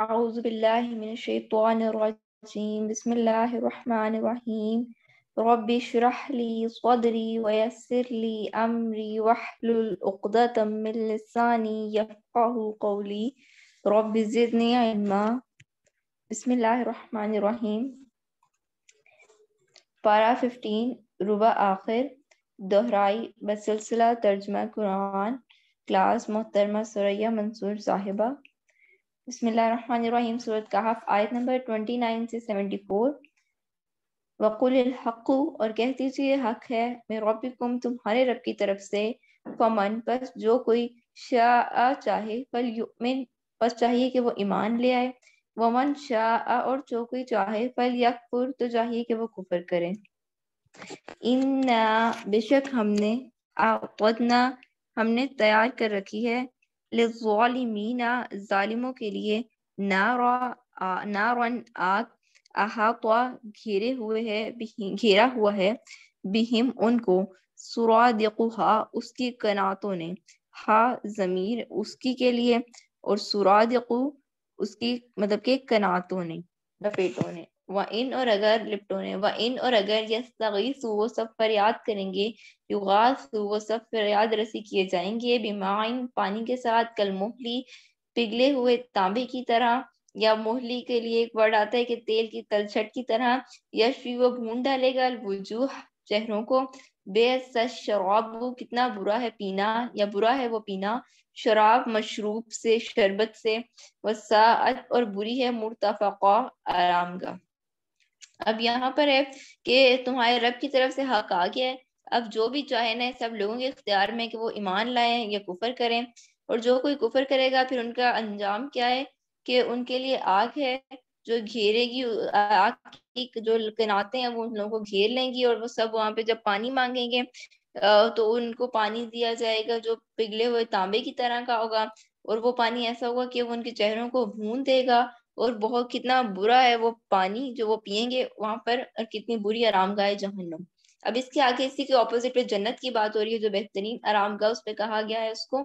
أعوذ بالله من الشيطان الرجيم بسم الله الرحمن الرحيم ربي اشرح لي صدري ويسر لي أمري واحلل عقدة من لساني يفقه قولي ربي زدني علما بسم الله الرحمن الرحيم بارا 15 ربع آخر دہرائی بسلسلة ترجمة قرآن كلاس محترمة سریا منصور صاحبة बसमीम सूरत कहफ आयत नंबर ट्वेंटी नाइन से सेवेंटी फोर वक़ुल हक़ु और कह दीजिए हक है मैं कुम तुम्हारे रब की तरफ से फमन बस जो कोई शाह चाहे फल युमिन बस चाहिए कि वो ईमान ले आए वमन शाह और जो कोई चाहे फल यकफुर तो चाहिए कि वो कुफर करें इन बेशक हमने आ हमने तैयार कर रखी है लिमीना के लिए नारा आग घेरे हुए है घेरा हुआ है बिहिम उनको सुरादिकुहा उसकी कनातों ने हा जमीर उसकी के लिए और सुरादिकु उसकी मतलब के कनातों ने लपेटों ने व इन और अगर लिपटोन है व इन और अगर यस्तगीस वो सब फरियाद करेंगे युगास वो सब फरियाद रसी किए जाएंगे बीमाइन पानी के साथ कल मुहली पिघले हुए तांबे की तरह या मोहली के लिए एक वर्ड आता है कि तेल की तलछट की तरह यश भी वो भून डालेगा वजूह चेहरों को बेस शराब कितना बुरा है पीना या बुरा है वो पीना शराब मशरूब से शरबत से वसाअत और बुरी है मुर्तफ़ा आराम का अब यहाँ पर है कि तुम्हारे रब की तरफ से हक आ गया है अब जो भी चाहे ना सब लोगों के इख्तियार में कि वो ईमान लाएं या कुफर करें और जो कोई कुफर करेगा फिर उनका अंजाम क्या है कि उनके लिए आग है जो घेरेगी आग की जो कनाते हैं वो उन लोगों को घेर लेंगी और वो सब वहाँ पे जब पानी मांगेंगे तो उनको पानी दिया जाएगा जो पिघले हुए तांबे की तरह का होगा और वो पानी ऐसा होगा कि वो उनके चेहरों को भून देगा और बहुत कितना बुरा है वो पानी जो वो पियेंगे वहां पर और कितनी बुरी आराम गाह है जहन्नुम अब इसके आगे इसी के ऑपोजिट पे जन्नत की बात हो रही है जो बेहतरीन आराम गाह उस पर कहा गया है उसको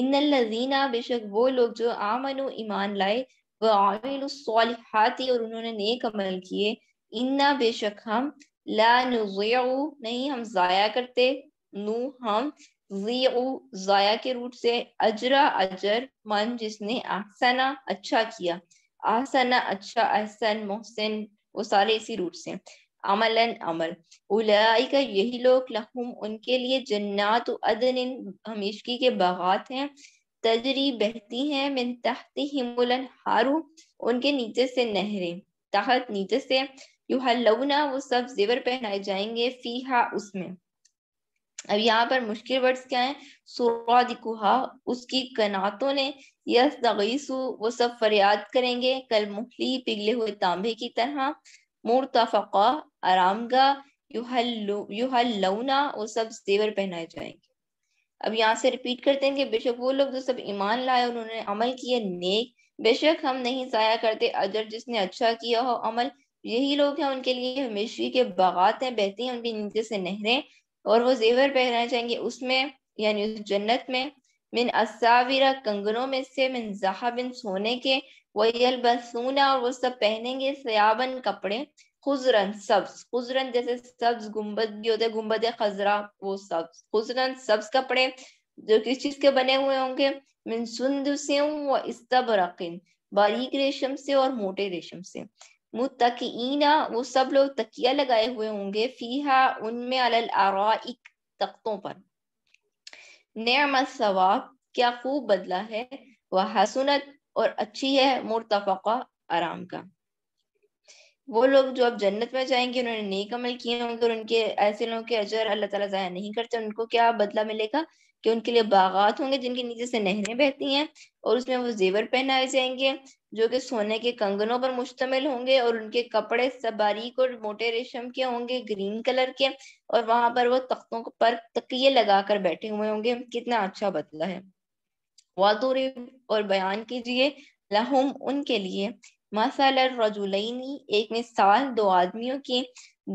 इन लजीना बेशक वो लोग जो आमन ईमान लाए वामिलहाती और उन्होंने नेक अमल किए इन्ना बेशक हम ला नहीं हम जाया करते नू हम जाया के रूट से अजरा अजर मन जिसने आसना अच्छा किया आसना अच्छा अहसन मोहसिन वो सारे इसी रूट से अमलन अमल उलाई का यही लोग लहुम उनके लिए जन्नात अदन हमेशगी के बागात हैं तजरी बहती हैं मिन तहती हिमुलन हारू उनके नीचे से नहरें तहत नीचे से युहलौना वो सब जेवर पहनाए जाएंगे फीहा उसमें अब यहाँ पर मुश्किल वर्ड्स क्या है दिकुहा उसकी कनातों ने यस दगीसु वो सब फरियाद करेंगे कल मुखली पिघले हुए तांबे की तरह मुर्तफ़ा आरामगा लौना वो सब जेवर पहनाए जाएंगे अब यहाँ से रिपीट करते हैं कि बेशक वो लोग जो सब ईमान लाए उन्होंने अमल किए नेक बेशक हम नहीं जाया करते अजर जिसने अच्छा किया हो अमल यही लोग हैं उनके लिए हमेशी के बागात हैं बहती हैं उनके नीचे से नहरें और वो जेवर पहनाए जाएंगे उसमें यानी उस जन्नत में मिन असाविरा कंगनों में से मिन जहाबिन सोने के वयल बसूना और वो सब पहनेंगे सयाबन कपड़े खुजरन सब्ज खुजरन जैसे सब्ज गुम्बद भी होते गुम्बद खजरा वो सब्ज खुजरन सब्ज कपड़े जो किस चीज के बने हुए होंगे मिन सुंदुसे व इस्तबरकिन बारीक रेशम से और मोटे रेशम से मुतकीना वो सब लोग तकिया लगाए हुए होंगे फीहा उनमें अलल आराइक तख्तों पर नमत सवाब क्या खूब बदला है वह हसनत और अच्छी है मुर्तफ़ा आराम का वो लोग जो अब जन्नत में जाएंगे उन्होंने नेक अमल किए होंगे और उनके ऐसे लोगों के अजर अल्लाह ताला जाया नहीं करते उनको क्या बदला मिलेगा कि उनके लिए बागात होंगे जिनके नीचे से नहरें बहती हैं और उसमें वो जेवर पहनाए जाएंगे जो कि सोने के कंगनों पर मुश्तमिल होंगे और उनके कपड़े सब बारीक और मोटे रेशम के होंगे ग्रीन कलर के और वहां पर वो तख्तों पर तकिए लगाकर बैठे हुए होंगे कितना अच्छा बदला है वातुरी और बयान कीजिए लहुम उनके लिए मसल रजुलैनी एक मिसाल दो आदमियों की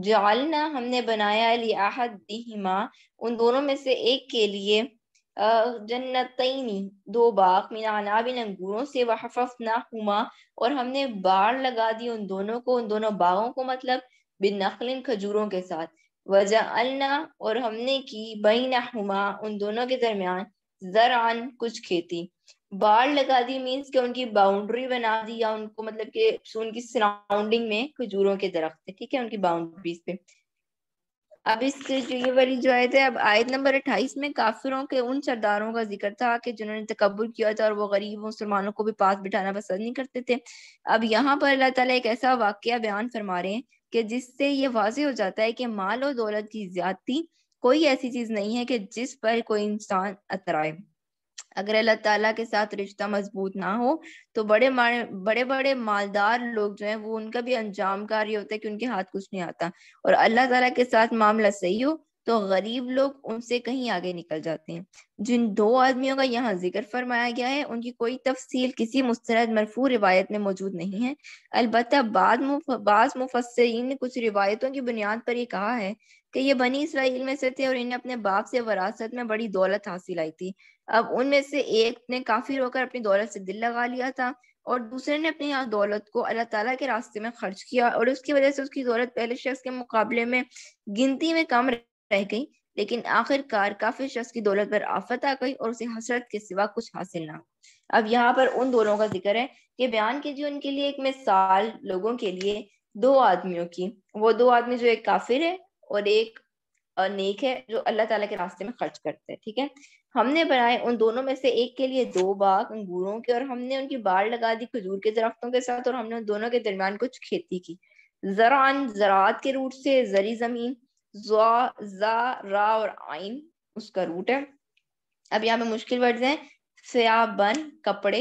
जालना हमने बनाया लिया उन दोनों में से एक के लिए जन्नतनी दो बाग मीनाबिन अंगूरों से वहफ ना हुमा और हमने बाढ़ लगा दी उन दोनों को उन दोनों बागों को मतलब बिन नखलिन खजूरों के साथ वजह अलना और हमने की बईना हुमा उन दोनों के दरमियान जरान कुछ खेती बाढ़ लगा दी मीन्स के उनकी बाउंड्री बना दी या उनको मतलब के उनकी सराउंडिंग में खजूरों के दरख्त ठीक है उनकी बाउंड्रीज पे अब इस जो ये वाली जो आयत है अब आयत नंबर अट्ठाईस में काफिरों के उन सरदारों का जिक्र था कि जिन्होंने तकबर किया था और वो गरीब मुसलमानों को भी पास बिठाना पसंद नहीं करते थे अब यहाँ पर अल्लाह ताला एक ऐसा वाक्य बयान फरमा रहे हैं कि जिससे ये वाजे हो जाता है कि माल और दौलत की ज्यादती कोई ऐसी चीज़ नहीं है कि जिस पर कोई इंसान अतराए अगर अल्लाह ताला के साथ रिश्ता मजबूत ना हो तो बड़े बड़े बड़े मालदार लोग जो हैं वो उनका भी अंजाम कार्य होता है कि उनके हाथ कुछ नहीं आता और अल्लाह ताला के साथ मामला सही हो तो गरीब लोग उनसे कहीं आगे निकल जाते हैं जिन दो आदमियों का यहाँ जिक्र फरमाया गया है उनकी कोई तफसील किसी मुस्तरद मरफू रिवायत में मौजूद नहीं है अलबत् बाद मुफसरीन ने कुछ रिवायतों की बुनियाद पर यह कहा है कि ये बनी इसराइल में से थे और इन्हें अपने बाप से वरासत में बड़ी दौलत हासिल आई थी अब उनमें से एक ने काफी रोकर अपनी दौलत से दिल लगा लिया था और दूसरे ने अपनी दौलत को अल्लाह ताला के रास्ते में खर्च किया और उसकी वजह से उसकी दौलत पहले शख्स के मुकाबले में गिनती में कम रह गई लेकिन आखिरकार काफी शख्स की दौलत पर आफत आ गई और उसे हसरत के सिवा कुछ हासिल ना अब यहाँ पर उन दोनों का जिक्र है कि बयान कीजिए उनके लिए एक मिसाल लोगों के लिए दो आदमियों की वो दो आदमी जो एक काफिर है और एक नेक है जो अल्लाह ताला के रास्ते में खर्च करते हैं ठीक है हमने बनाए उन दोनों में से एक के लिए दो बाग अंगूरों के और हमने उनकी बाढ़ लगा दी खजूर के दरख्तों के साथ और हमने उन दोनों के दरमियान कुछ खेती की जरा जरात के रूट से जरी जमीन जा रा और आइन उसका रूट है अब यहाँ पे मुश्किल वर्ड्स हैं फयाबन कपड़े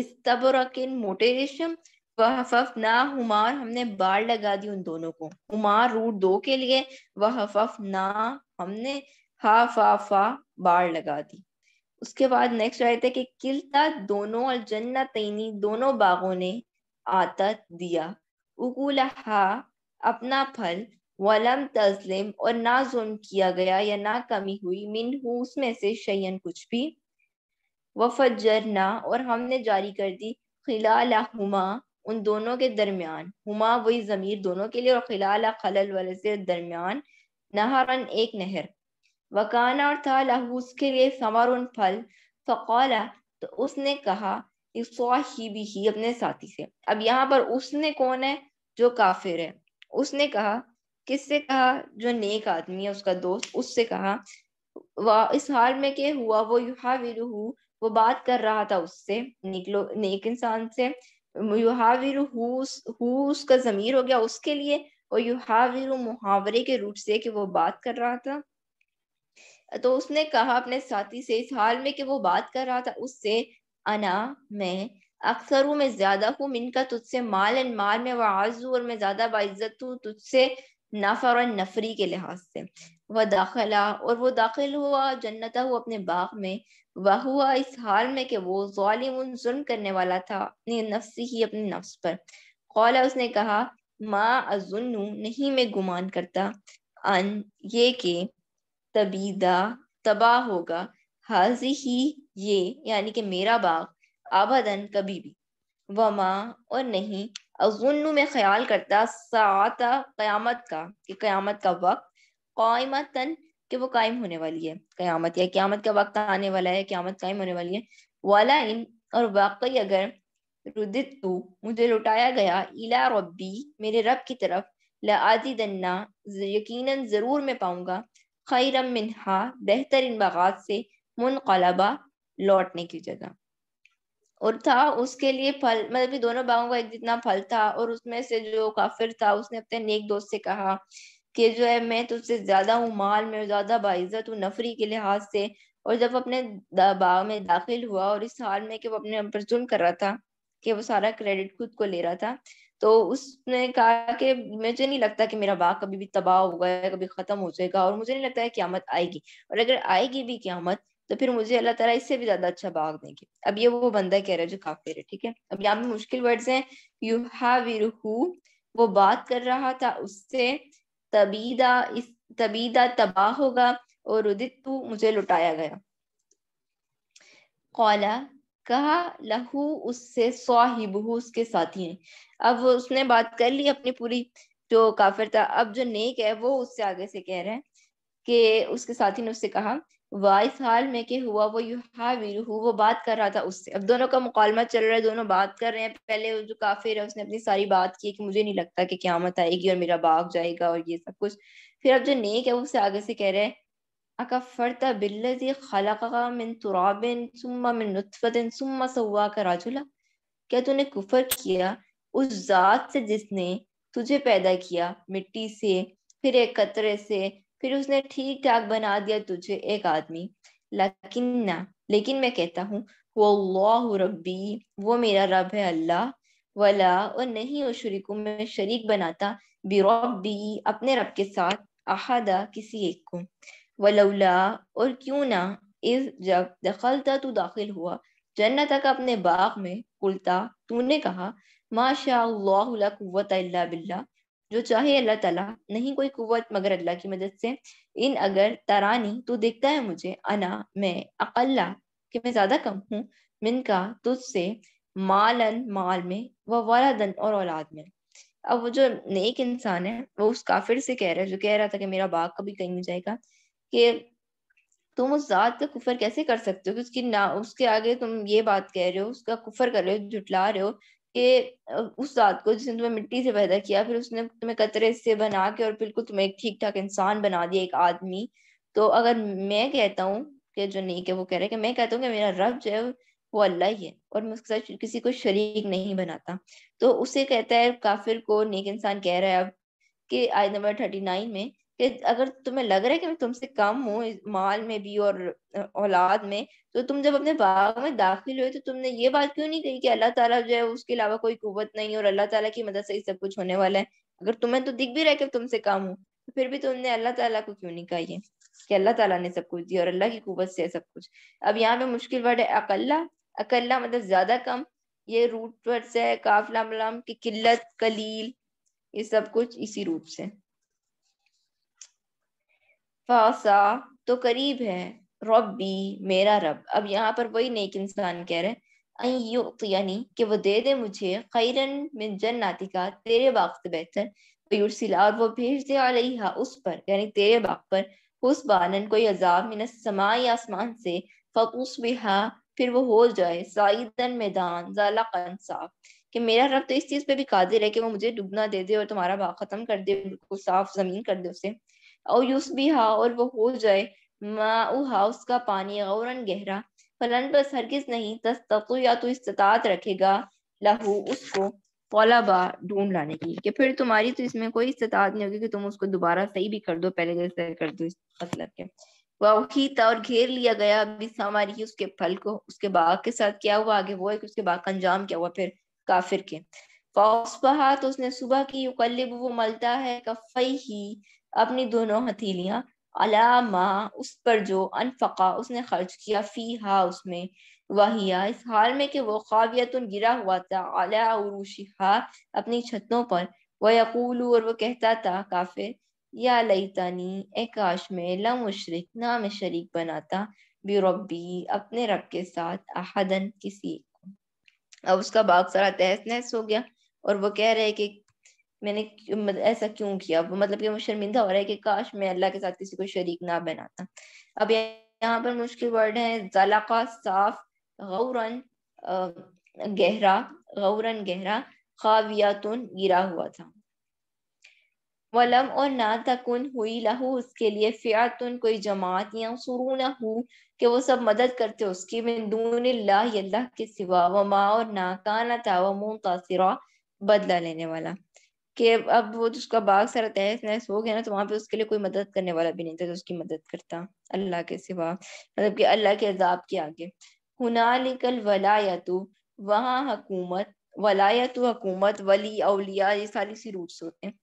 इस तब और मोटे रेशम वह फफ ना हुमार हमने बाल लगा दी उन दोनों को हुमार रूट दो के लिए वह वहफ ना हमने हा फा फा बार लगा दी उसके बाद नेक्स्ट आए थे कि किलता दोनों और जन्ना तैनी दोनों बागों ने आता दिया हा अपना फल वलम तस्लिम और ना जुल्म किया गया या ना कमी हुई मिन हु उसमें से शयन कुछ भी ना और हमने जारी कर दी खिला हुमा उन दोनों के दरमियान हुमा वही ज़मीर दोनों के लिए और खिला खलल वाले से दरमियान नहरन एक नहर वकाना और था लहू उसके लिए समर उन फल फ़कौला तो उसने कहा भी ही अपने साथी से अब यहाँ पर उसने कौन है जो काफिर है उसने कहा किससे कहा जो नेक आदमी है उसका दोस्त उससे कहा वह इस हाल में के हुआ वो युहाविरहू वो बात कर रहा था उससे निकलो नेक इंसान से युहाविर हु उसका जमीर हो गया उसके लिए और युहाविर मुहावरे के रूप से कि वो बात कर रहा था तो उसने कहा अपने साथी से इस हाल में कि वो बात कर रहा था उससे अना मैं अक्सर हूँ मैं ज्यादा हूँ इनका तुझसे माल एंड माल में आजू और मैं ज्यादा बाइज्जत हूँ तुझसे नफर और नफरी के लिहाज से वह दाखिला और वो दाखिल हुआ जन्नत हुआ अपने बाग में वह हुआ इस हाल में कि वो जालिम जुल्म करने वाला था अपनी नफ्सी ही अपने नफ्स पर कौला उसने कहा माँ अजुन्नु नहीं मैं गुमान करता अन ये के तबीदा तबाह होगा हाजी ही ये यानी कि मेरा बाग आबदन कभी भी वमा और नहीं अजुन में ख्याल करता साता क़यामत का कि क़यामत का वक्त कायमतन कि वो कायम होने वाली है क़यामत या क़यामत का वक्त आने वाला है क़यामत कायम होने वाली है वाला इन और वाकई अगर रुदित तो मुझे लुटाया गया इला रब्बी मेरे रब की तरफ लाजी दन्ना यकीनन ज़रूर मैं पाऊंगा खैरम मिनहा बेहतर इन बागात से मुनकलबा लौटने की जगह और था उसके लिए फल मतलब दोनों बागों का एक जितना फल था और उसमें से जो काफिर था उसने अपने नेक दोस्त से कहा कि जो है मैं तुझसे ज्यादा हूँ माल में ज्यादा बाइज्जत हूँ नफरी के लिहाज से और जब अपने बाग में दाखिल हुआ और इस हाल में कि वो अपने पर जुल्म कर रहा था कि वो सारा क्रेडिट खुद को ले रहा था तो उसने कहा कि मुझे नहीं लगता कि मेरा बाग कभी भी तबाह होगा कभी खत्म हो जाएगा और मुझे नहीं लगता है क्यामत आएगी और अगर आएगी भी क्यामत तो फिर मुझे अल्लाह तला इससे भी ज्यादा अच्छा बाग देंगे अब ये वो बंदा कह रहा है जो काफिर है ठीक है अब यहाँ पे मुश्किल वर्ड्स हैं है वो बात कर रहा था उससे तबीदा इस तबीदा तबाह होगा और उदित मुझे लुटाया गया कौला कहा लहू उससे स्वाहिबहू उसके साथी हैं अब उसने बात कर ली अपनी पूरी जो काफिर था अब जो नेक है वो उससे आगे से कह रहे हैं कि उसके साथी ने उससे कहा वाइस हाल में के हुआ वो युहाविर वो बात कर रहा था उससे अब दोनों का मुकालमा चल रहा है दोनों बात कर रहे हैं पहले जो काफिर है उसने अपनी सारी बात की कि मुझे नहीं लगता कि क्यामत आएगी और मेरा बाग जाएगा और ये सब कुछ फिर अब जो नेक है वो उससे आगे से कह रहे हैं अकफरता बिल्लजी खलका मिन तुराबिन सुम्मा मिन नुतफतिन सुम्मा सवा का राजुला क्या तूने कुफर किया उस जात से जिसने तुझे पैदा किया मिट्टी से फिर एक कतरे से फिर उसने ठीक ठाक बना दिया तुझे एक आदमी लेकिन ना लेकिन मैं कहता हूँ वो रब्बी वो मेरा रब है अल्लाह वला और नहीं उस शरीक मैं शरीक बनाता बिरबी अपने रब के साथ अहदा किसी एक को वलौला और क्यों ना इस जब दखलता तू दाखिल हुआ जन्नत का अपने बाग में कुलता तूने कहा माशा बिल्ला जो चाहे अल्लाह तला नहीं कोई कुत मगर अल्लाह की मदद से इन अगर तरानी तू देखता है मुझे अना मैं अकल्ला कि मैं ज्यादा कम हूँ मिन का तुझसे मालन माल में वह वालदन और औलाद में अब वो जो नेक इंसान है वो उस काफिर से कह रहा है जो कह रहा था कि मेरा बाग कभी कहीं नहीं जाएगा कि तुम उस जात का कुफर कैसे कर सकते हो कि उसकी ना उसके आगे तुम ये बात कह रहे हो उसका कुफर कर रहे हो जुटला रहे हो कि उस जात को जिसने तुम्हें मिट्टी से पैदा किया फिर उसने तुम्हें कतरे से बना के और बिल्कुल तुम्हें एक ठीक ठाक इंसान बना दिया एक आदमी तो अगर मैं कहता हूँ कि जो नहीं के वो कह रहे कि मैं कहता हूँ कि मेरा रब जो है वो अल्लाह ही है और मैं उसके साथ किसी को शरीक नहीं बनाता तो उसे कहता है काफिर को नेक इंसान कह रहा है अब कि आयत नंबर थर्टी नाइन में कि अगर तुम्हें लग रहा है कि मैं तुमसे कम हूँ माल में भी और औलाद में तो तुम जब अपने बाग में दाखिल हुए तो तुमने ये बात क्यों नहीं कही कि अल्लाह ताला जो है उसके अलावा कोई कुवत नहीं और अल्लाह ताला की मदद से ही सब कुछ होने वाला है अगर तुम्हें तो दिख भी रहा है कि तुमसे कम हूँ तो फिर भी तुमने अल्लाह ताला को क्यों नहीं है कि अल्लाह ताला ने सब कुछ दिया और अल्लाह की कुवत से है सब कुछ अब यहाँ पे मुश्किल वर्ड है अकल्ला अकल्ला मतलब ज्यादा कम ये रूट वर्ड से है मलाम की किल्लत कलील ये सब कुछ इसी रूप से फासा तो करीब है रबी मेरा रब अब यहाँ पर वही नेक इंसान कह रहे हैं यानी कि वो दे दे मुझे खैरन में जन्नाती का तेरे बाग से बेहतर और वो भेज दे अलैहा उस पर यानी तेरे बाग पर उस बानन कोई अजाब मिन समा या आसमान से फकूस बिहा फिर वो हो जाए साइदन मैदान जाला साफ कि मेरा रब तो इस चीज पे भी कादिर है कि वो मुझे डूबना दे दे और तुम्हारा बाग खत्म कर दे बिल्कुल साफ जमीन कर दे उसे और हा और वो हो जाए माउहा उसका पानी गौरन गहरा फलन बस हरगिज नहीं तस्तु या तो इस्तात रखेगा लहू उसको पौलाबा ढूंढ लाने की कि फिर तुम्हारी तो इसमें कोई इस्तात नहीं होगी कि तुम उसको दोबारा सही भी कर दो पहले जैसे तो कर दो मतलब के वाहीता और घेर लिया गया अभी हमारी उसके फल को उसके बाग के साथ क्या हुआ आगे वो है उसके बाग का अंजाम क्या हुआ फिर काफिर के फौसबहा तो उसने सुबह की युकल्लिब वो मलता है कफई ही अपनी दोनों हथेलियां अलामा उस पर जो अनफका उसने खर्च किया फी हा उसमें वाहिया इस हाल में कि वो खावियतुन गिरा हुआ था अला उरूशिहा अपनी छतों पर वह यकूल और वो कहता था काफिर या लईतानी ए काश में लम उशरक ना मैं शरीक बनाता बिरबी अपने रब के साथ अहदन किसी अब उसका बाग सारा तहस नहस हो गया और वो कह रहे कि मैंने ऐसा क्यों किया मतलब कि शर्मिंदा हो रहा है कि काश मैं अल्लाह के साथ किसी को शरीक ना बनाता अब यहाँ पर मुश्किल वर्ड है जलाका साफ गौरन गहरा गौरन गहरा खावियातुन गिरा हुआ था वलम और ना तकुन हुई लहू उसके लिए फ़ियातुन कोई जमात या सुरू ना हो कि वो सब मदद करते उसकी बिंदून अल्लाह के सिवा व माँ और ना ना था वो तासरा बदला लेने वाला कि अब अब वो तो उसका बाग सारा तहस नहस हो गया ना तो वहाँ पे उसके लिए कोई मदद करने वाला भी नहीं था जो तो उसकी मदद करता अल्लाह के सिवा मतलब कि अल्लाह के अजाब के आगे हुनालिकल वलायतु वहाँ हकूमत वलायतु हकूमत वली अलिया ये सारी सी रूट्स होते हैं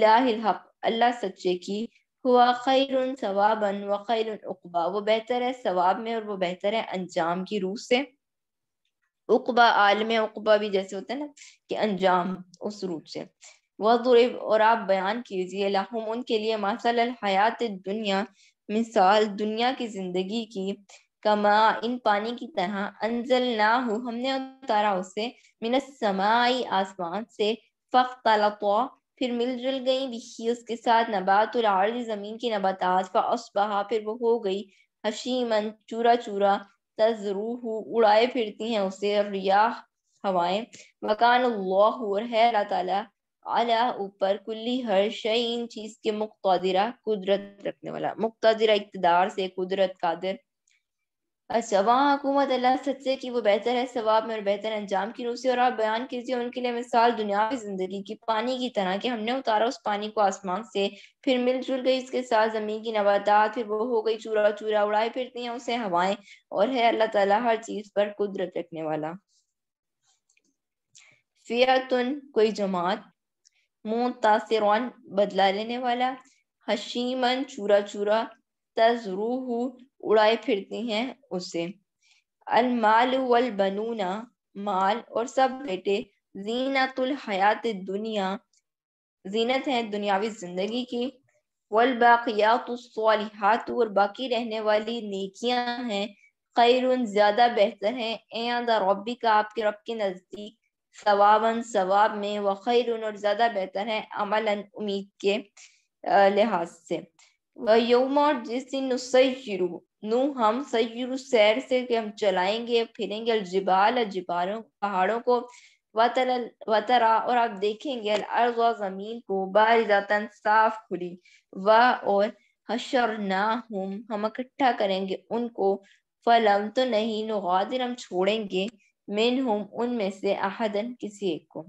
लाहक अल्लाह सच्चे की हुआ खैर सवाबन व खैर उकबा वो बेहतर है सवाब में और वो बेहतर है अंजाम की रूह से उकबा आलम उकबा भी जैसे होता है ना कि अंजाम उस रूट से वजुरब और आप बयान कीजिए लाहम उनके लिए मसल हयात दुनिया मिसाल दुनिया की जिंदगी की कमा इन पानी की तरह अंजल ना हो हमने उतारा उसे मिनत समाई आसमान से फख तलतो फिर मिलजुल गई भी उसके साथ नबात और जमीन की नबातात फसबहा फिर वो हो गई हशीमन चूरा चूरा तजरूह उड़ाए फिरती हैं उसे रिया हवाएं मकान और है अल्लाह ताला अला ऊपर कुल्ली हर शईन चीज के मुख्तरा कुदरत रखने वाला मुख्तरा इकतदार से कुदरत कादिर अच्छा वहाँ हुकूमत अल्लाह सच्चे की वो बेहतर है सवाब में और बेहतर अंजाम की रूसी और आप बयान कीजिए उनके लिए मिसाल दुनिया की जिंदगी की पानी की तरह कि हमने उतारा उस पानी को आसमान से फिर मिलजुल गई इसके साथ जमीन की नबातात फिर वो हो गई चूरा चूरा उड़ाई फिरती हैं उसे हवाएं और है अल्लाह ताला हर चीज पर कुदरत रखने वाला फियातुन कोई जमात मुतासरान बदला लेने वाला हशीमन चूरा चूरा तजरूह उड़ाए फिरती हैं उसे अलमाल वल बनूना माल और सब बेटे जीनतुल हयात दुनिया जीनत है दुनियावी जिंदगी की वल बाकियात सालिहात और बाकी रहने वाली नेकियां हैं खैर ज्यादा बेहतर हैं एंदा रबी का आपके रब के नज़दीक सवाबन सवाब में वखैर और ज़्यादा बेहतर है अमल उम्मीद के लिहाज से यौम और जिस दिन नुसरू नू हम सयरू सैर से कि हम चलाएंगे फिरेंगे अलजिबाल अलजिबालों पहाड़ों को वतर वतरा और आप देखेंगे अर्ज ज़मीन को बारिदातन साफ खुली व और हशर ना हम हम इकट्ठा करेंगे उनको फलम तो नहीं नुगादिर हम छोड़ेंगे मिनहुम उनमें से अहदन किसी एक को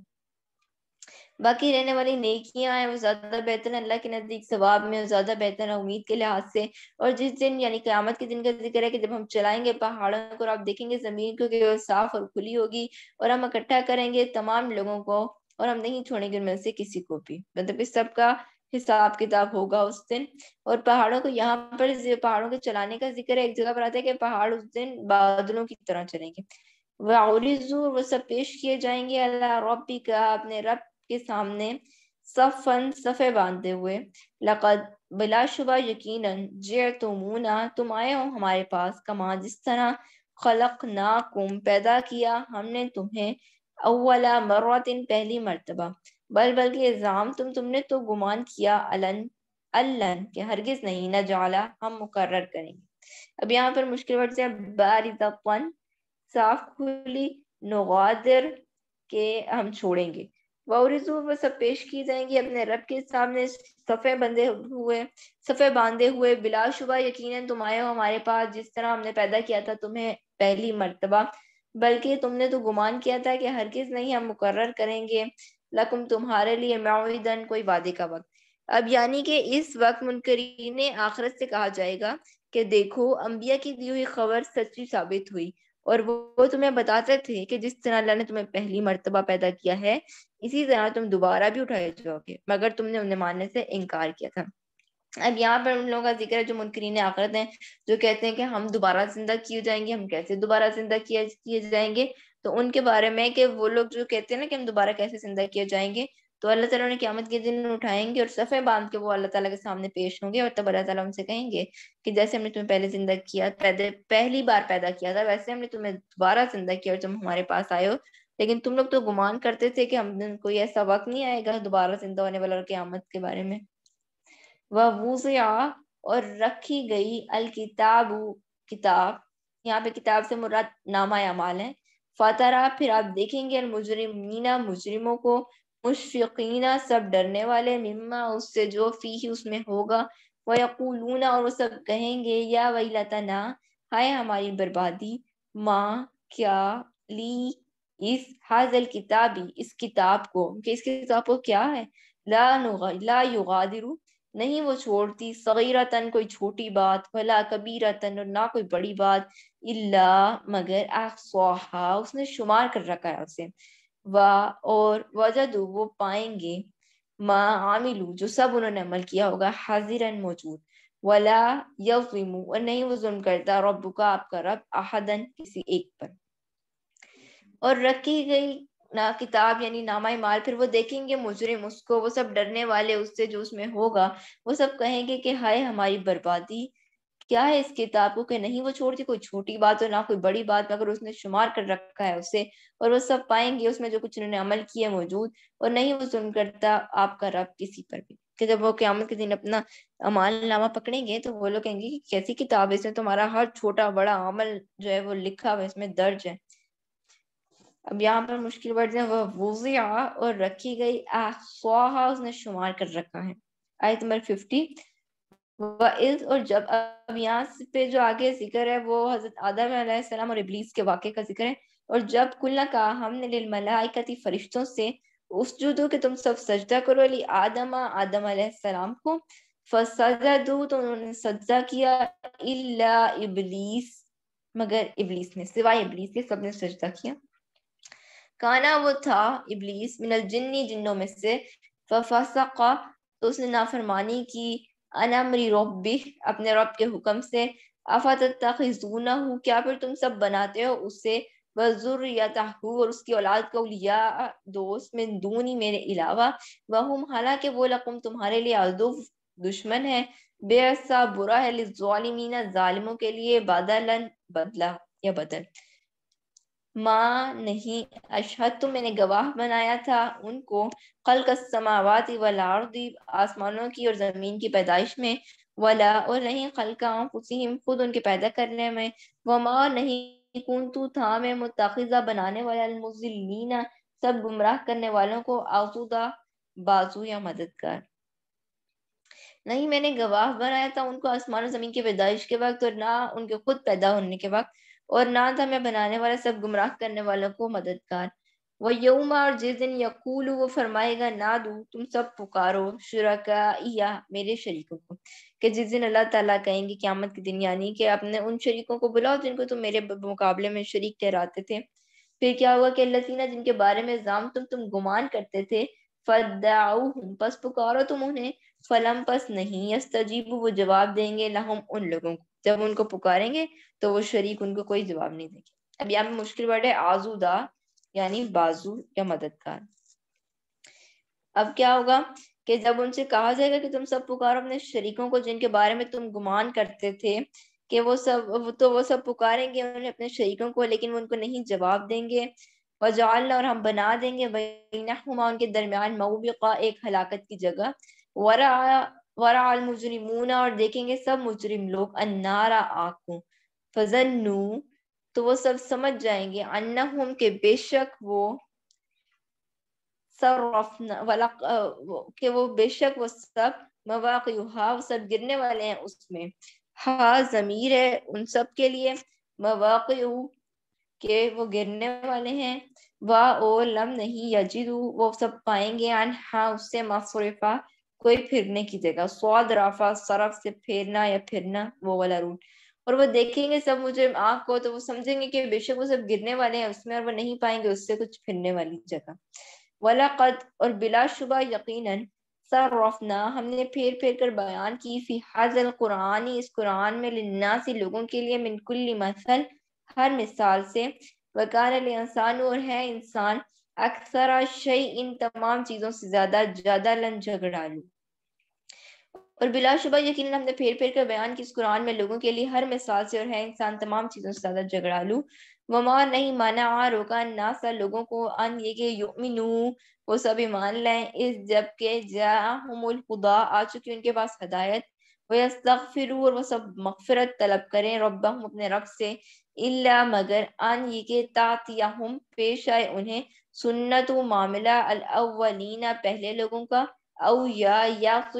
बाकी रहने वाली नेकियां हैं वो ज्यादा बेहतर है अल्लाह के नजदीक सवाब में ज्यादा बेहतर है उम्मीद के लिहाज से और जिस दिन यानी क्यामत के दिन का जिक्र है कि जब हम चलाएंगे पहाड़ों को और आप देखेंगे जमीन कि वो साफ और खुली होगी और हम इकट्ठा करेंगे तमाम लोगों को और हम नहीं छोड़ेंगे उनमें से किसी को भी मतलब इस सबका हिसाब किताब होगा उस दिन और पहाड़ों को यहाँ पर पहाड़ों के चलाने का जिक्र है एक जगह पर आता है कि पहाड़ उस दिन बादलों की तरह चलेंगे वाउरिजूर वह सब पेश किए जाएंगे अल्लाह रबी का अपने रब के सामने सफन सफ़े बांधते हुए लकद बिलाशुबा यकीन जे तुमूना तुम आए हो हमारे पास कमा जिस तरह खलक ना कुम पैदा किया हमने तुम्हें अवला मरतिन पहली मरतबा बल बल्कि इल्ज़ाम तुम तुमने तो गुमान किया अलन अलन के हरगिज नहीं न जाला हम मुकर करेंगे अब यहाँ पर मुश्किल वर्ड से बारिजन साफ खुली नवादर के हम छोड़ेंगे वरिजू वह सब पेश की जाएंगी अपने रब के सामने सफ़े बंधे हुए सफ़े बांधे हुए बिलाशुबा यकीनन तुम आए हो हमारे पास जिस तरह हमने पैदा किया था तुम्हें पहली मरतबा बल्कि तुमने तो गुमान किया था कि हरगिज नहीं हम मुकर करेंगे लकुम तुम्हारे लिए माउदन कोई वादे का वक्त अब यानी कि इस वक्त मुनकरीन आखरत से कहा जाएगा कि देखो अम्बिया की दी हुई खबर सच्ची साबित हुई और वो, वो तुम्हें बताते थे कि जिस तरह अल्लाह ने तुम्हें पहली मरतबा पैदा किया है इसी तरह तुम दोबारा भी उठाए जाओगे मगर तुमने उन्हें मानने से इनकार किया था अब यहाँ पर उन लोगों का जिक्र है जो मुनकरीन आखरत हैं जो कहते हैं कि हम दोबारा जिंदा किए जाएंगे हम कैसे दोबारा जिंदा किए जाएंगे तो उनके बारे में कि वो लोग जो कहते हैं ना कि हम दोबारा कैसे जिंदा किए जाएंगे तो अल्लाह तला उन्हें क्यामत के दिन उठाएंगे और सफ़े बांध के वो अल्लाह तला के सामने पेश होंगे और तब अल्लाह ताला उनसे कहेंगे कि जैसे हमने तुम्हें पहले जिंदा किया पैदे पहली बार पैदा किया था वैसे हमने तुम्हें दोबारा जिंदा किया और तुम हमारे पास आए हो लेकिन तुम लोग तो गुमान करते थे कि हम कोई ऐसा वक्त नहीं आएगा दोबारा जिंदा होने वाला क्यामत के बारे में वह वूजिया और रखी गई अल किताब किताब यहाँ पे किताब से मुराद नामा अमाल है फतरा फिर आप देखेंगे मुजरिमीना मुजरिमों को मुशफ़ीना सब डरने वाले मिम्मा उससे जो फ़ी ही उसमें होगा वकूलूना और वो सब कहेंगे या वही लताना हाय हमारी बर्बादी माँ क्या ली इस हाजल किताबी इस किताब को कि इस किताब को क्या है ला ला युगादिरु नहीं वो छोड़ती तन कोई छोटी बात भला तन और ना कोई बड़ी बात इल्ला मगर आ उसने शुमार कर रखा है उसे व और वजदु वो पाएंगे माँ आमिलू जो सब उन्होंने अमल किया होगा हाजिरन मौजूद वला यू और नहीं वो जुर्म करता रब का आपका रब अहदन किसी एक पर और रखी गई ना किताब यानी नामा माल फिर वो देखेंगे मुजरिम उसको वो सब डरने वाले उससे जो उसमें होगा वो सब कहेंगे कि हाय हमारी बर्बादी क्या है इस किताब को कि नहीं वो छोड़ती कोई छोटी बात हो ना कोई बड़ी बात अगर उसने शुमार कर रखा है उसे और वो सब पाएंगे उसमें जो कुछ उन्होंने अमल किया मौजूद और नहीं वो सुन करता आपका रब किसी पर भी कि जब वो क्यामत के दिन अपना अमाल नामा पकड़ेंगे तो वो लोग कहेंगे कि कैसी किताब है इसमें तुम्हारा हर छोटा बड़ा अमल जो है वो लिखा हुआ इसमें दर्ज है अब यहाँ पर मुश्किल वर्ड है वह वुजिया और रखी गई आ उसने शुमार कर रखा है आयत नंबर फिफ्टी वइज और जब अब यहाँ पे जो आगे जिक्र है वो हजरत आदम सलाम और इबलीस के वाक़े का जिक्र है और जब कुल्ला कहा हमने लिलमलाइकती फरिश्तों से उस जुदो के तुम सब सजदा करो अली आदम आदम सलाम को फसजा दो तो उन्होंने सजदा किया इल्ला इबलीस मगर इबलीस ने सिवाय इबलीस के सबने सजदा किया काना वो था इबलीस मिनल जिन्नी जिन्नों में से फसा तो उसने नाफरमानी की अनमरी रोब भी अपने रब के हुक्म से अफतूना हूँ क्या फिर तुम सब बनाते हो उससे वजुर या तहु और उसकी औलाद को लिया दोस्त में दूनी मेरे अलावा वह हालांकि वो लकुम तुम्हारे लिए अजुफ दुश्मन है बेअसा बुरा है ज़ालिमीना ालिमों के लिए बदलन बदला या बदल माँ नहीं अशहद अच्छा, तो मैंने गवाह बनाया था उनको कल कसमावात वलार्दी आसमानों की और ज़मीन की पैदाइश में वला और नहीं कल का खुसीम खुद उनके पैदा करने में माँ नहीं तू था मैं मुतखज़ा बनाने वाला सब गुमराह करने वालों को आसूदा बाजू या मददगार नहीं मैंने गवाह बनाया था उनको आसमान और जमीन की पैदाइश के वक्त और ना उनके खुद पैदा होने के वक्त और ना था तो मैं बनाने वाला सब गुमराह करने वालों को मददगार वह यौमा और जिस दिन यकूल वो फरमाएगा ना दू तुम सब पुकारो शुरका या मेरे शरीकों को कि जिस दिन अल्लाह ताला कहेंगे क्यामत के दिन यानी कि अपने उन शरीकों को बुलाओ जिनको तुम मेरे मुकाबले में शरीक ठहराते थे फिर क्या हुआ कि अल्लाह जिनके बारे में जाम तुम तुम गुमान करते थे फदाउहुम पस पुकारो तुम उन्हें फलम पस नहीं यस्तजीब वो जवाब देंगे लहम उन लोगों को जब उनको पुकारेंगे तो वो शरीक उनको कोई जवाब नहीं देंगे अब यहाँ मुश्किल वर्ड है आजूदा यानी बाजू या मददगार अब क्या होगा कि जब उनसे कहा जाएगा कि तुम सब पुकारो अपने शरीकों को जिनके बारे में तुम गुमान करते थे कि वो सब वो तो वो सब पुकारेंगे उन्हें अपने शरीकों को लेकिन वो उनको नहीं जवाब देंगे वजाल और हम बना देंगे बैनहुमा उनके दरमियान मऊबिका एक हलाकत की जगह वरा वरा मुजरिमूना और देखेंगे सब मुजरिम लोग अन्नारा आग को फजन्नू तो वो सब समझ जाएंगे अन्नहुम के बेशक वो सर्रफना वला के वो बेशक वो सब मवाक़ वो सब गिरने वाले हैं उसमें हा ज़मीर है उन सब के लिए मवाक़ कि वो गिरने वाले हैं वाह ओ लम नहीं यजिदू वो सब पाएंगे अन हाँ उससे मफरफा कोई फिरने की जगह स्वाद राफा सरफ से फिरना या फिरना वो वाला रूट और वो देखेंगे सब मुझे आँख को तो वो समझेंगे कि बेशक वो सब गिरने वाले हैं उसमें और वो नहीं पाएंगे उससे कुछ फिरने वाली जगह वाला कद और बिलाशुबा यकीनन सरफना हमने फेर फेर कर बयान की फी हाजल कुरानी इस कुरान में लिन्नासी लोगों के लिए मिनकुल्ली मसल हर मिसाल से वकार इंसान और है इंसान अक्सर शई इन तमाम चीज़ों से ज़्यादा ज़्यादा लन लू और बिलाशुबा यकीन हमने फेर फेर कर बयान कि इस कुरान में लोगों के लिए हर मिसाल से और है इंसान तमाम चीज़ों से ज़्यादा झगड़ा लू वमा नहीं माना आ रोका ना सा लोगों को अन ये के युमिनू वो सभी मान लें इस जबकि जा खुदा आ चुकी उनके पास हदायत वस्तफ़िर और वह सब मफफ़रत तलब करें रब अपने रब से इल्ला मगर अन ये के तातिया पेश आए उन्हें सुन्नत मामला अलवलीना पहले लोगों का औ या या तो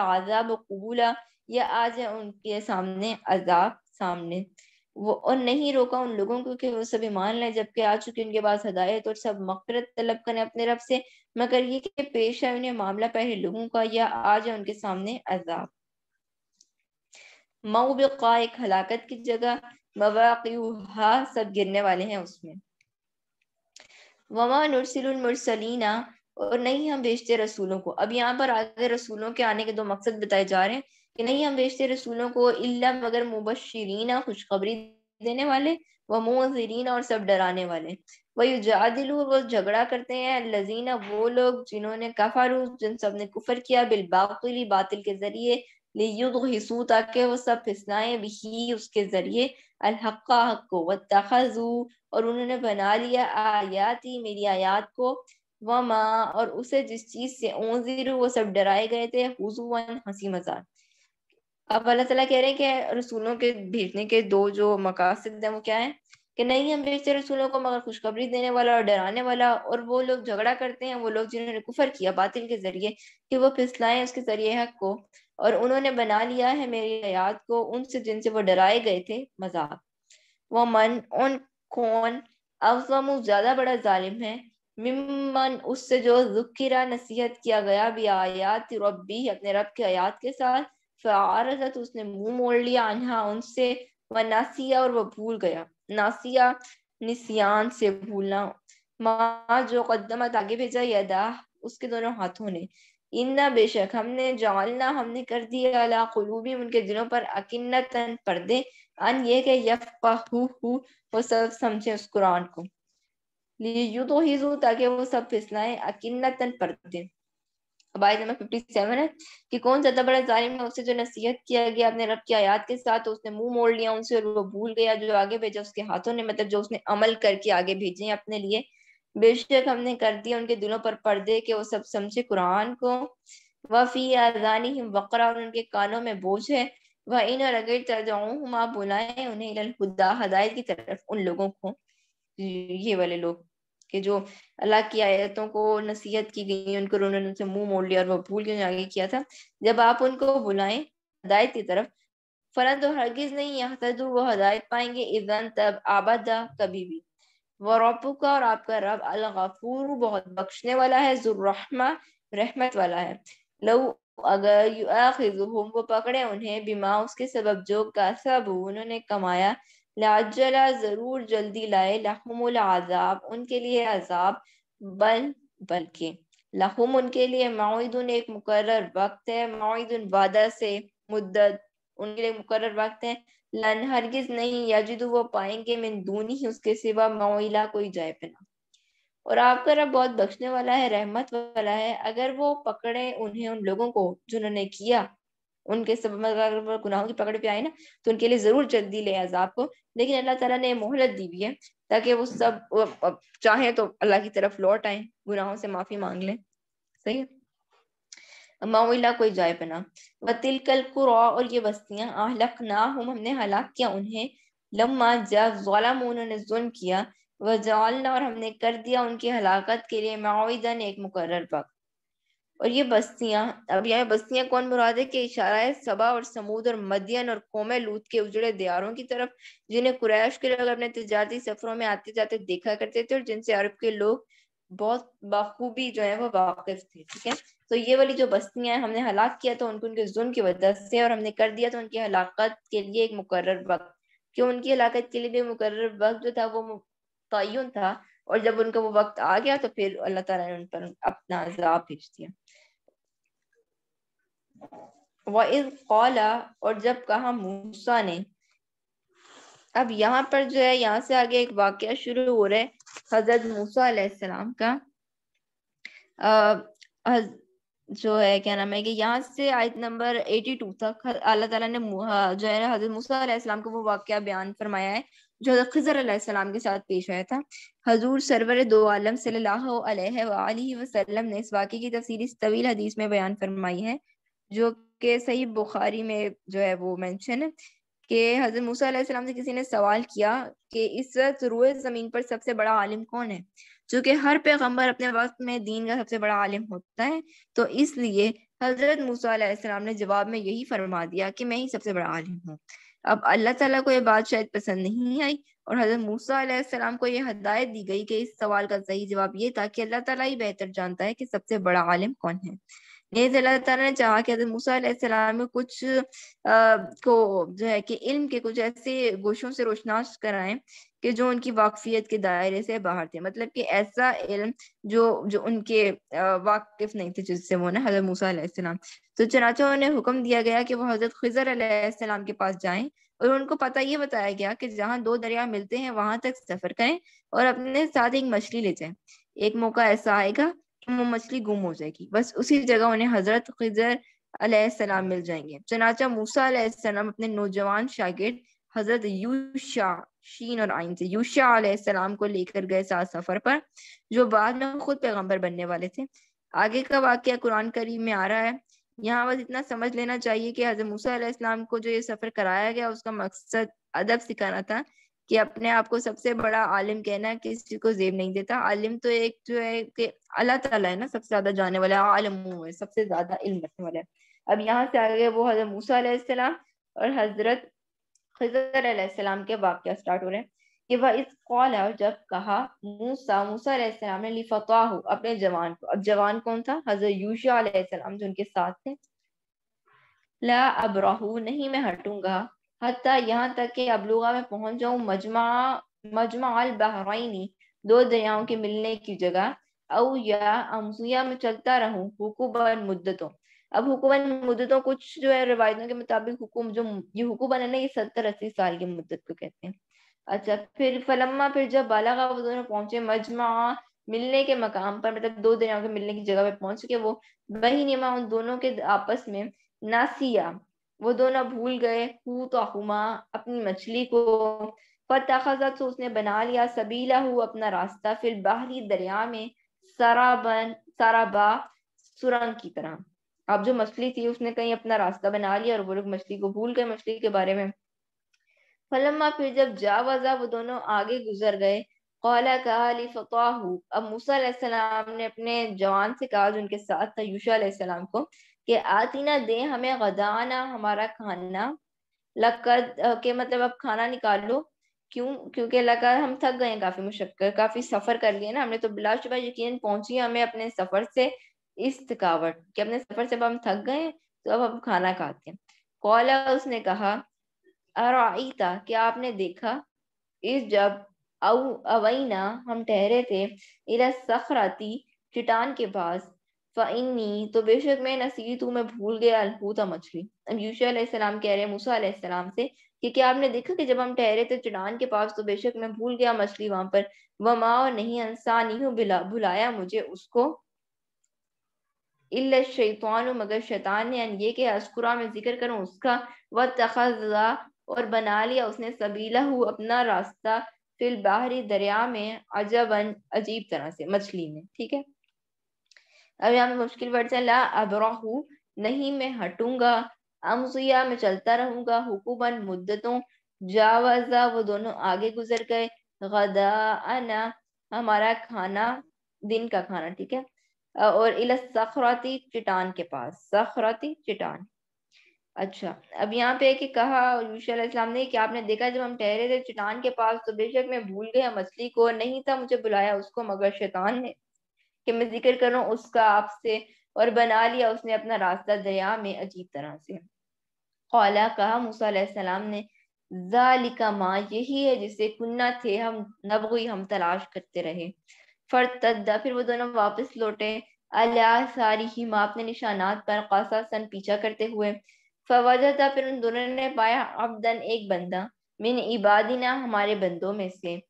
आज़ाब कबूला या आ जाए उनके सामने अजाब सामने वो और नहीं रोका उन लोगों को कि वो सब ईमान लें जबकि आ चुके उनके पास हदायत और सब मफरत तलब करें अपने रब से मगर ये कि पेश आए उन्हें मामला पहले लोगों का या आ जाए उनके सामने अजाब मऊबिका एक हलाकत की जगह मवा सब गिरने वाले हैं उसमें वमा नरसिलमरसलीना और नहीं हम भेजते रसूलों को अब यहाँ पर आगे रसूलों के आने के दो मकसद बताए जा रहे हैं कि नहीं हम भेजते रसूलों को इल्ला मगर मुबशरीना खुशखबरी देने वाले व मोजरीन और सब डराने वाले वही जादिल वो झगड़ा करते हैं लजीना वो लोग जिन्होंने कफारू जिन सब ने कुफर किया बिल बातिल बातिल के जरिए ताकि तो वो सब फिसलाएं भी उसके जरिए अलहक़ा हक को व और उन्होंने बना लिया आयाती मेरी आयात को व माँ और उसे जिस चीज़ से ओंजिर वो सब डराए गए थे हुजून हंसी मजाक अब अल्लाह तला कह रहे हैं कि रसूलों के भेजने के दो जो मकासद हैं वो क्या है कि नहीं हम बेचते रसूलों को मगर खुशखबरी देने वाला और डराने वाला और वो लोग झगड़ा करते हैं वो लोग जिन्होंने कुफर किया बातिल के जरिए कि वो फिसलाएं उसके जरिए हक को और उन्होंने बना लिया है मेरी हयात को उनसे जिनसे वो डराए गए थे मजाक वो मन उन कौन अवसमु ज्यादा बड़ा जालिम है मिमन उससे जो जुकिरा नसीहत किया गया भी आयात रबी अपने रब के आयात के साथ फ़ारजत उसने मुंह मोड़ लिया अनहा उनसे नासिया और वह भूल गया नासिया निसियान से भूलना माँ जो कदमत आगे भेजा यदा उसके दोनों हाथों ने इन्ना बेशक हमने जालना हमने कर दिया अला कुलूबी उनके दिलों पर अकिन्नतन पर्दे अन ये के यफकहू वो सब समझे उस कुरान को लिए यू तो ही ताकि वो सब फिसलाएं अकिन्नतन पर्दे अबायत नंबर फिफ्टी सेवन है कि कौन ज्यादा बड़ा जालिम है उसे जो नसीहत किया गया अपने रब की आयात के साथ तो उसने मुंह मोड़ लिया उनसे और वो भूल गया जो आगे भेजा उसके हाथों ने मतलब जो उसने अमल करके आगे भेजे अपने लिए बेशक हमने कर दिया उनके दिलों पर पर्दे के वो सब समझे कुरान को वफ़ी आजानी वक़रा और उनके कानों में बोझ है वह इन और अगर तरजाऊँ आप बुलाएं उन्हें हदायत की तरफ उन लोगों को ये वाले लोग कि जो अल्लाह की आयतों को नसीहत की गई उनको उन्होंने उनसे मुंह मोड़ लिया और वो भूल गए आगे किया था जब आप उनको बुलाएं हदायत की तरफ फला तो हरगिज नहीं यहतदू वो हदायत पाएंगे इजन तब आबादा कभी भी रोपू का और आपका रब अलगफूर बहुत बख्शने वाला है जुर्रहमा रहमत वाला है लव अगर वो पकड़े उन्हें बीमा उसके सबब जो का सब उन्होंने कमाया लाजला जरूर जल्दी लाए लहमुल आजाब उनके लिए अजाब बल बल्कि लहुम उनके लिए माउदन एक मुकर वक्त है माउदन वादा से मुद्दत उनके लिए मुकर वक्त है लन हरगिज नहीं याजिद वो पाएंगे मिन दूनी ही उसके सिवा माइला कोई जाए पिना और आपका रब बहुत बख्शने वाला है रहमत वाला है अगर वो पकड़े उन्हें उन लोगों को जिन्होंने किया उनके सब मतलब गुनाहों की पकड़ पे आए ना तो उनके लिए जरूर जल्दी ले आजाब को लेकिन अल्लाह तला ने मोहलत दी हुई है ताकि वो सब चाहे तो अल्लाह की तरफ लौट आए गुनाहों से माफी मांग लें सही है माउला कोई जाए बना व तिलकल कुरा और ये बस्तियां आहलक ना हम हमने हलाक किया उन्हें लम्मा जब उन्होंने जुल्म किया वह जवालना और हमने कर दिया उनकी हलाकत के लिए माउदा ने एक मुकर्र वक्त और ये बस्तियां अब यहाँ बस्तियां कौन मुराद है कि इशारा है सबा और समूद और मदियन और कोमे लूत के उजड़े दियारों की तरफ जिन्हें कुरैश के लोग अपने तजारती सफरों में आते जाते देखा करते थे और जिनसे अरब के लोग बहुत बखूबी जो है वो वाकिफ थे ठीक है तो ये वाली जो बस्तियां हैं हमने हलाक किया तो उनको उनके जुल्म की वजह से और हमने कर दिया तो उनकी हलाकत के लिए एक मुकर वक्त क्यों उनकी हलाकत के लिए भी मुकर वक्त जो था वो तयन था और जब उनका वो वक्त आ गया तो फिर अल्लाह ताला ने उन पर अपना अजाब भेज दिया वाला और जब कहा मूसा ने अब यहाँ पर जो है यहाँ से आगे एक वाक्य शुरू हो रहा है हजरत मूसा का अः जो है क्या नाम है कि यहाँ से आयत नंबर 82 तक अल्लाह तला ने जो है हजरत मूसा को वो वाक्य बयान फरमाया है जो हजरत खजर अलैहिस्सलाम के साथ पेश आया था हजूर सरवर दो आलम सल्लल्लाहु अलैहि वसल्लम ने इस वाक्य की तफसीर इस तवील हदीस में बयान फरमाई है जो कि सही बुखारी में जो है वो मेंशन है कि हजरत मूसा से किसी ने सवाल किया कि इस वक्त रुए ज़मीन पर सबसे बड़ा आलिम कौन है चूंकि हर पैगम्बर अपने वक्त में दीन का सबसे बड़ा आलिम होता है तो इसलिए हजरत मूसा ने जवाब में यही फरमा दिया कि मैं ही सबसे बड़ा आलिम हूँ अब अल्लाह ताला को ये बात शायद पसंद नहीं आई और हजरत मूसा को ये हदायत दी गई कि इस सवाल का सही जवाब ये था कि अल्लाह ताला ही बेहतर जानता है कि सबसे बड़ा आलिम कौन है ने चाहा कि मूसा में कुछ आ, को जो है कि इल्म के कुछ ऐसे गोशों से रोशनास कराएं कि जो उनकी वाकफियत के दायरे से बाहर थे मतलब कि ऐसा इल्म जो जो उनके वाकिफ नहीं थे जिससे वो ना हजरत मूसा तो चनाचा उन्हें हुक्म दिया गया कि वो हजरत खजर के पास जाएं और उनको पता ये बताया गया कि जहाँ दो दरिया मिलते हैं वहां तक सफर करें और अपने साथ एक मछली ले जाए एक मौका ऐसा आएगा कि वो मछली गुम हो जाएगी बस उसी जगह उन्हें हजरत खजर अलैहिस्सलाम मिल जाएंगे चनाचा मूसा अलैहिस्सलाम अपने नौजवान शागिर्द हजरत यूशा शीन और आइन से यूशा अलैहिस्सलाम को लेकर गए साथ सफर पर जो बाद में खुद पैगंबर बनने वाले थे आगे का वाक्य कुरान करीम में आ रहा है यहाँ बस इतना समझ लेना चाहिए कि हजरत मूसा अलैहिस्सलाम को जो ये सफर कराया गया उसका मकसद अदब सिखाना था कि अपने आप को सबसे बड़ा आलिम कहना किसी को जेब नहीं देता आलिम तो एक जो है कि अल्लाह ताला है ना सबसे ज्यादा जाने वाला है आलम है सबसे ज्यादा इल्म रखने वाला है अब यहाँ से आगे वो हजरत मूसा अलैहिस्सलाम और हजरत खजर के वाक्य स्टार्ट हो रहे हैं कि वह इस कौल है और जब कहा मूसा मूसा अलैहिस्सलाम ने लिफताह अपने जवान को अब जवान कौन था हजरत यूशा अलैहिस्सलाम जो उनके साथ थे ला अब नहीं मैं हटूंगा हती यहाँ तक कि अबलुगा में पहुंच जाऊँ मजमा मजमा अल बहराइनी दो दरियाओं के मिलने की जगह औ या अमसुया में चलता रहूं हुकूबन मुद्दतों अब हुकूमत मुद्दतों कुछ जो है रिवायतों के मुताबिक हुकूम जो ये हुकूमत है ना ये सत्तर अस्सी साल की मुद्दत को कहते हैं अच्छा फिर फलम्मा फिर जब बालागा वो दोनों पहुंचे मजमा मिलने के मकाम पर मतलब दो दरियाओं के मिलने की जगह पर पहुंच के वो वही नियमा उन दोनों के आपस में नासिया वो दोनों भूल गए तो हुमा अपनी मछली को फतखजत तो उसने बना लिया सबीला हु अपना रास्ता फिर बाहरी दरिया में सराबन सराबा सुरंग की तरह अब जो मछली थी उसने कहीं अपना रास्ता बना लिया और वो लोग मछली को भूल गए मछली के बारे में फलम्मा फिर जब जा वो दोनों आगे गुजर गए कौला कहा अब मूसा ने अपने जवान से कहा जो उनके साथ था यूशा को कि आतीना दे हमें गदाना हमारा खाना लकद के मतलब अब खाना निकालो क्यों क्योंकि लगा हम थक गए काफी मुशक्कर काफी सफर कर लिए ना हमने तो बिला शुबा यकीन पहुंची हमें अपने सफर से इस थकावट कि अपने सफर से अब हम थक गए तो अब हम खाना खाते हैं कौला उसने कहा अराइता क्या आपने देखा इस जब अवैना हम ठहरे थे इला सखराती चट्टान के पास फ़ाइनी तो बेशक मैं नसीर तू मैं भूल गया अलहूता मछली अब यूशाम कह रहे हैं मूसा से कि क्या आपने देखा कि जब हम ठहरे थे चुनान के पास तो बेशक मैं भूल गया मछली वहां पर वह माँ और नहीं इंसानी हूँ भुलाया मुझे उसको इल्ल शैतान मगर शैतान ने ये कि अस्कुरा में जिक्र करूँ उसका व तखजा और बना लिया उसने सबीला हु अपना रास्ता फिर बाहरी दरिया में अजबन अजीब तरह से मछली में ठीक है अब यहाँ पे मुश्किल वर्ड है ला अबराहू नहीं मैं हटूंगा अमसुया मैं चलता रहूंगा हुकूमन मुद्दतों जावाजा वो दोनों आगे गुजर गए गदाना हमारा खाना दिन का खाना ठीक है और इला सखराती चटान के पास सखराती चटान अच्छा अब यहाँ पे कि कहा यूशलाम ने कि आपने देखा जब हम ठहरे थे चटान के पास तो बेशक मैं भूल गया मछली को नहीं था मुझे बुलाया उसको मगर शैतान ने कि मैं जिक्र करूं उसका आपसे और बना लिया उसने अपना रास्ता दरिया में अजीब तरह से खौला कहा मूसम ने जालिका माँ यही है जिसे कुन्ना थे हम नबगुई हम तलाश करते रहे फरतदा फिर वो दोनों वापस लौटे अला सारी ही माँ अपने निशानात पर कासा सन पीछा करते हुए फवाजा फिर उन दोनों ने पाया अबदन एक बंदा मिन इबादिना हमारे बंदों में से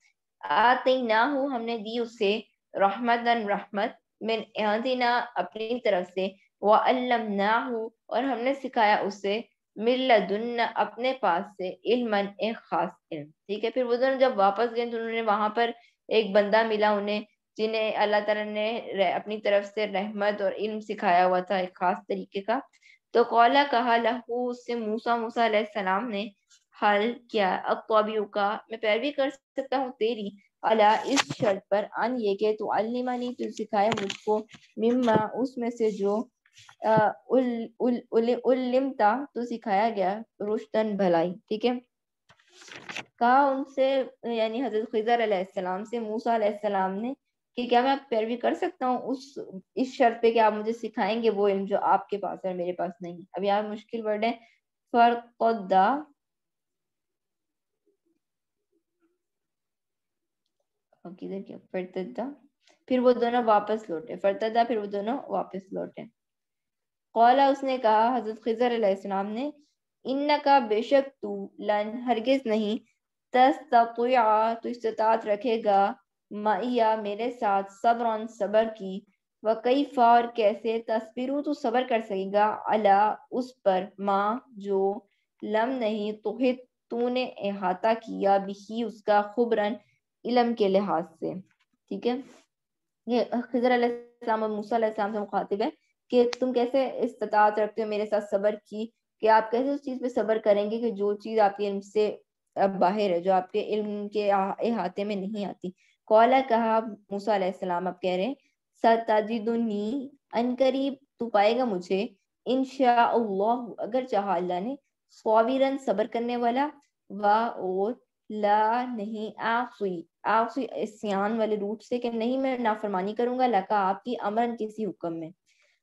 आते ना हो हमने दी उसे रहमत रहमत मिन एहदिना अपनी तरफ से वल्लमनाहू और हमने सिखाया उसे मिल अपने पास से इल्मन एक खास इल्म ठीक है फिर वो दोनों जब वापस गए तो उन्होंने वहां पर एक बंदा मिला उन्हें जिन्हें अल्लाह तला ने अपनी तरफ से रहमत और इल्म सिखाया हुआ था एक खास तरीके का तो कौला कहा लहू उससे मूसा मूसा सलाम ने हल किया अब तो का मैं पैरवी कर सकता हूँ तेरी अला इस शर्त पर अन ये के तो अलिमानी तू सिखाए मुझको मिम्मा उसमें से जो उल्लिमता तो सिखाया गया रुश्तन भलाई ठीक है कहा उनसे यानी हजरत खजर अलैहिस्सलाम से मूसा अलैहिस्सलाम ने कि क्या मैं पैरवी कर सकता हूँ उस इस शर्त पे कि आप मुझे सिखाएंगे वो इल्म जो आपके पास है मेरे पास नहीं अब यार मुश्किल वर्ड है फरकोदा और किधर गया फरतदा तो फिर वो दोनों वापस लौटे फरतदा तो फिर वो दोनों वापस लौटे कौला उसने कहा हजरत खजर इस्लाम ने इन का बेशक तू लन हरगिज नहीं तस तस्तया तो इस्तात रखेगा माया मेरे साथ सब्र सबर की व कई फार कैसे तस्वीर तो सबर कर सकेगा अला उस पर माँ जो लम नहीं तो तूने अहाता किया भी ही उसका खुबरन इलम के लिहाज से ठीक है ये खजर और मूसा से मुखातिब है कि तुम कैसे इस्तात रखते हो मेरे साथ सबर की कि आप कैसे उस चीज़ पे सबर करेंगे कि जो चीज़ आपके इल्म से अब बाहर है जो आपके इल्म के अहाते में नहीं आती कौला कहा मूसा आप कह रहे हैं सताजिदुनी अनकरीब तू पाएगा मुझे इन शाह अगर चाह अल्लाह ने स्वाविरन सबर करने वाला वाह और ला नहीं आसुई आप सियान वाले रूट से कि नहीं मैं नाफरमानी करूंगा लका आपकी अमरन किसी हुक्म में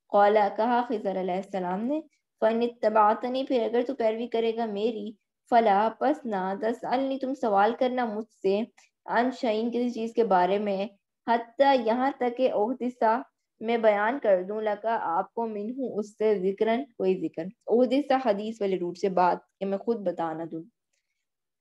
कौला कहा खिजर अलैहिस्सलाम ने फन तबात नहीं फिर अगर तू पैरवी करेगा मेरी फला पस ना दस अलनी तुम सवाल करना मुझसे अन शहीन किसी चीज के बारे में हती यहाँ तक के ओहदिसा मैं बयान कर दूं लगा आपको मिनहू उससे जिक्रन कोई जिक्र ओहदिसा हदीस वाले रूट से बात कि मैं खुद बताना दूं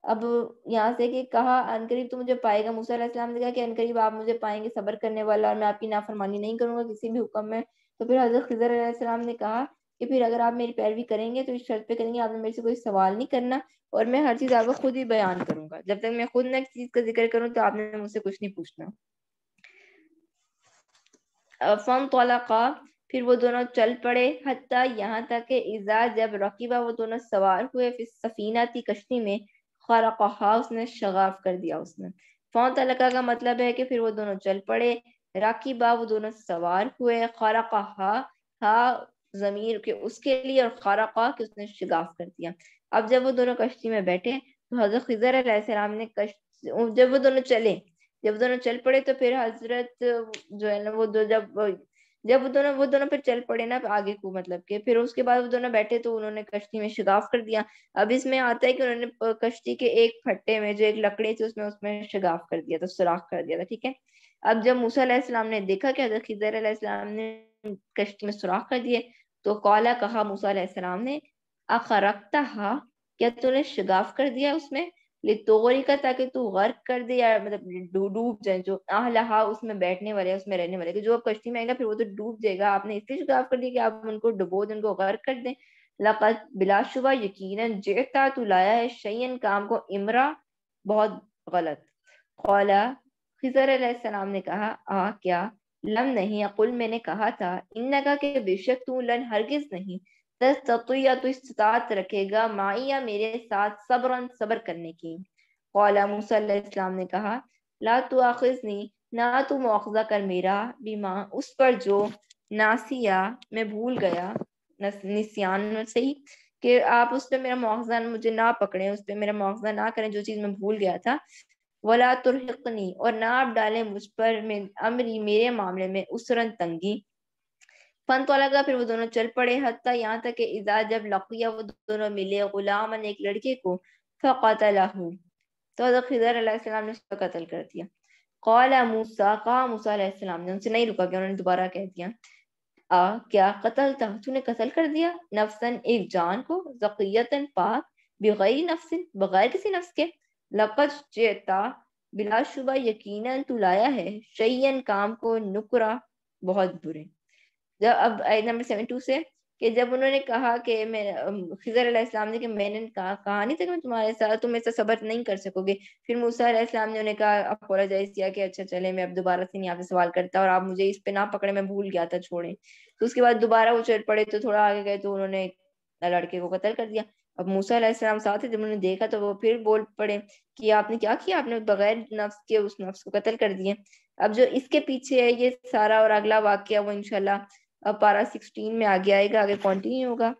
अब यहाँ से कि कहा अनकरीब तो मुझे पाएगा मूसा अलैहिस्सलाम ने कहा कि अनकरीब आप मुझे पाएंगे सबर करने वाला और मैं आपकी नाफरमानी नहीं करूंगा किसी भी हुक्म में तो फिर हजरत खजर सलाम ने कहा कि फिर अगर आप मेरी पैरवी करेंगे तो इस शर्त पे करेंगे आपने मेरे से कोई सवाल नहीं करना और मैं हर चीज़ आपको खुद ही बयान करूंगा जब तक मैं खुद ना किसी चीज़ का जिक्र करूँ तो आपने मुझसे कुछ नहीं पूछना फम तोलाका फिर वो दोनों चल पड़े हती यहाँ तक कि इजा जब रकीबा वो दोनों सवार हुए फिर सफीना थी कश्ती में खरकहा उसने शगाफ कर दिया उसने फौन तलका का मतलब है कि फिर वो दोनों चल पड़े बा वो दोनों सवार हुए खरकहा हा जमीर के उसके लिए और खरका कि उसने शगाफ कर दिया अब जब वो दोनों कश्ती में बैठे तो हजरत खजर ने कश्ती जब वो दोनों चले जब दोनों चल पड़े तो फिर हजरत जो है ना वो दो जब जब वो दोनों वो दोनों फिर चल पड़े ना आगे को मतलब के फिर उसके बाद वो दोनों बैठे तो उन्होंने कश्ती में शिगाफ कर दिया अब इसमें आता है कि उन्होंने कश्ती के एक फट्टे में जो एक लकड़ी थी उसमें उसमें शिगाफ कर दिया था सुराख कर दिया था ठीक है अब जब मूसा ने देखा कि अगर खिजर ने कश्ती में सुराख कर दिए तो कौला कहा मूसा ने अखरकता क्या तूने शिगाफ कर दिया उसमें लितोरी का ताकि तू गर्क कर दे या मतलब डूब जाए जो आहलहा उसमें बैठने वाले उसमें रहने वाले जो अब कश्ती में आएगा फिर वो तो डूब जाएगा आपने इसलिए शुक्राफ कर दिया कि आप उनको डुबो दें उनको गर्क कर दें लकत बिलाशुबा यकीन जेता तू लाया है शयन काम को इमरा बहुत गलत खौला खिजर सलाम ने कहा आ क्या लम नहीं अकुल मैंने कहा था इन लगा के बेशक तू लन हरगिज नहीं तो इस्तात रखेगा माइया मेरे साथ सब्रन सब्र करने की कौला मूसम ने कहा ला तो आखिजनी ना तू मुआवजा कर मेरा बीमा उस पर जो नासिया मैं भूल गया निसियान से ही कि आप उस पर मेरा मुआवजा मुझे ना पकड़े उस पर मेरा मुआवजा ना करें जो चीज़ मैं भूल गया था वला तुरहनी और ना आप डालें मुझ पर अमरी मेरे मामले में उसरन तंगी फन तो लगा फिर वो दोनों चल पड़े हती यहाँ तक इजाज़ जब लकिया वो दोनों मिले गुलाम ने एक लड़के को फ़तलहू तो खिजर अल्लाम ने उसका कत्ल कर दिया कौला मूसा कहा मूसा ने उनसे नहीं रुका कि उन्होंने दोबारा कह दिया आ क्या कतल था तूने कतल कर दिया नफसन एक जान को जकीयतन पाक बगैर नफसन बगैर किसी नफ्स के लकज चेता बिलाशुबा यकीनन तू लाया है शयन काम को नुकरा बहुत बुरे जब अब आयत नंबर सेवन टू से कि जब उन्होंने कहा कि मैं खिजर अलैहिस्सलाम ने कि मैंने कहा कहा नहीं था कि मैं तुम्हारे साथ तुम ऐसा सबर नहीं कर सकोगे फिर मूसा अलैहिस्सलाम ने उन्हें कहा अब अपोलोजाइज किया कि अच्छा चले मैं अब दोबारा से नहीं आपसे सवाल करता और आप मुझे इस पे ना पकड़े मैं भूल गया था छोड़े तो उसके बाद दोबारा वो चल पड़े तो थोड़ा आगे गए तो उन्होंने लड़के को कतल कर दिया अब मूसा अलैहिस्सलाम साथ है जब उन्होंने देखा तो वो फिर बोल पड़े कि आपने क्या किया आपने बगैर नफ्स के उस नफ्स को कत्ल कर दिया अब जो इसके पीछे है ये सारा और अगला वाक्य वो इनशाला अब पारा सिक्सटीन में आगे आएगा आगे कॉन्टिन्यू होगा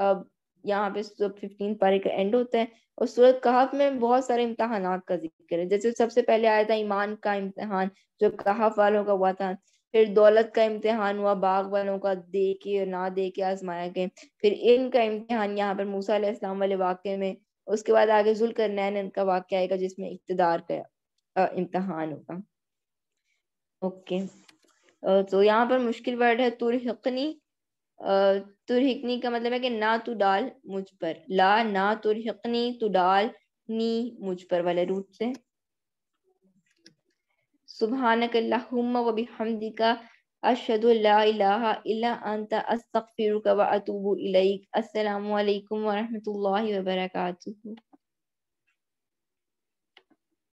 अब यहाँ पे फिफ्टीन पारे का एंड होता है और सूरत कहाफ में बहुत सारे इम्तहान का जिक्र है जैसे सबसे पहले आया था ईमान का इम्तहान जो कहाफ वालों का हुआ था फिर दौलत का इम्तहान हुआ बाग वालों का दे के और ना दे के आजमाया गया फिर इनका इम्तहान यहाँ पर मूसा इस्लाम वाले वाक्य में उसके बाद आगे जुल कर नैन का वाक्य आएगा जिसमें इकतदार का इम्तहान होगा ओके okay. तो यहाँ पर मुश्किल वर्ड है तुरहकनी तुरहकनी का मतलब है कि ना तू डाल मुझ पर ला ना तुरहकनी तू डाल नी मुझ पर वाले रूट से सुबहानकल्लाहुम्मा व बिहमदिका अशहदु ला इलाहा इल्ला अंता अस्तगफिरुका व अतूबु इलैक अस्सलाम वालेकुम व रहमतुल्लाहि व बरकातुहू